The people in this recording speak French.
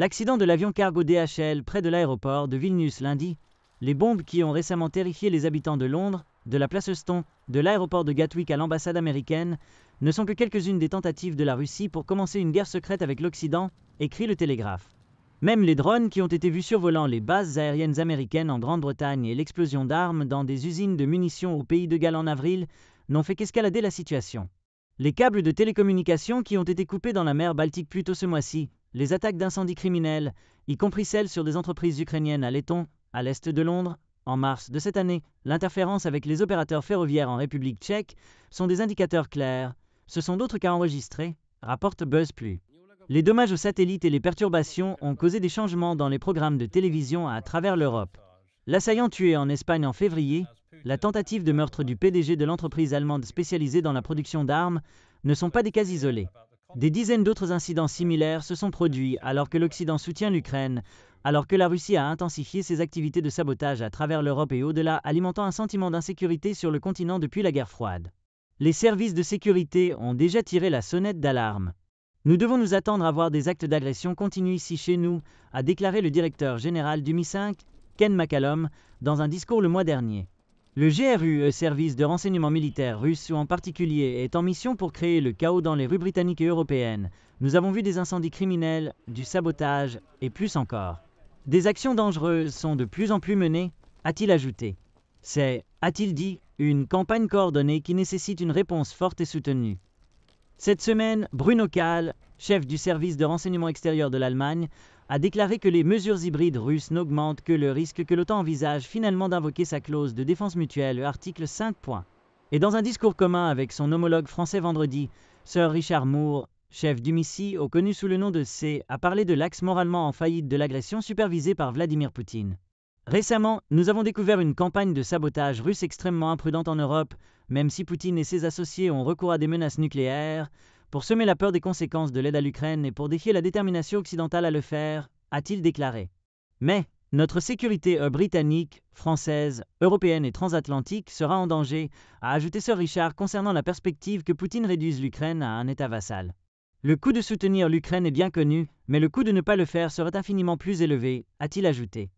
L'accident de l'avion cargo DHL près de l'aéroport de Vilnius lundi, les bombes qui ont récemment terrifié les habitants de Londres, de la place Euston, de l'aéroport de Gatwick à l'ambassade américaine, ne sont que quelques-unes des tentatives de la Russie pour commencer une guerre secrète avec l'Occident, écrit le Télégraphe. Même les drones qui ont été vus survolant les bases aériennes américaines en Grande-Bretagne et l'explosion d'armes dans des usines de munitions au pays de Galles en avril n'ont fait qu'escalader la situation. Les câbles de télécommunications qui ont été coupés dans la mer Baltique plus tôt ce mois-ci, les attaques d'incendies criminels, y compris celles sur des entreprises ukrainiennes à Letton, à l'est de Londres, en mars de cette année, l'interférence avec les opérateurs ferroviaires en République tchèque sont des indicateurs clairs. Ce sont d'autres cas enregistrés, rapporte BuzzPlus. Les dommages aux satellites et les perturbations ont causé des changements dans les programmes de télévision à travers l'Europe. L'assaillant tué en Espagne en février, la tentative de meurtre du PDG de l'entreprise allemande spécialisée dans la production d'armes ne sont pas des cas isolés. Des dizaines d'autres incidents similaires se sont produits alors que l'Occident soutient l'Ukraine, alors que la Russie a intensifié ses activités de sabotage à travers l'Europe et au-delà, alimentant un sentiment d'insécurité sur le continent depuis la guerre froide. Les services de sécurité ont déjà tiré la sonnette d'alarme. Nous devons nous attendre à voir des actes d'agression continuer ici chez nous, a déclaré le directeur général du MI5, Ken McCallum, dans un discours le mois dernier. Le GRU, euh, service de renseignement militaire russe en particulier, est en mission pour créer le chaos dans les rues britanniques et européennes. Nous avons vu des incendies criminels, du sabotage et plus encore. Des actions dangereuses sont de plus en plus menées, a-t-il ajouté. C'est, a-t-il dit, une campagne coordonnée qui nécessite une réponse forte et soutenue. Cette semaine, Bruno Kahl, chef du service de renseignement extérieur de l'Allemagne, a déclaré que les mesures hybrides russes n'augmentent que le risque que l'OTAN envisage finalement d'invoquer sa clause de défense mutuelle, article 5. Et dans un discours commun avec son homologue français vendredi, Sir Richard Moore, chef du MISI, au connu sous le nom de C, a parlé de l'axe moralement en faillite de l'agression supervisée par Vladimir Poutine. Récemment, nous avons découvert une campagne de sabotage russe extrêmement imprudente en Europe, même si Poutine et ses associés ont recours à des menaces nucléaires, pour semer la peur des conséquences de l'aide à l'Ukraine et pour défier la détermination occidentale à le faire, a-t-il déclaré. Mais notre sécurité euh, britannique, française, européenne et transatlantique sera en danger, a ajouté Sir Richard concernant la perspective que Poutine réduise l'Ukraine à un État vassal. Le coût de soutenir l'Ukraine est bien connu, mais le coût de ne pas le faire serait infiniment plus élevé, a-t-il ajouté.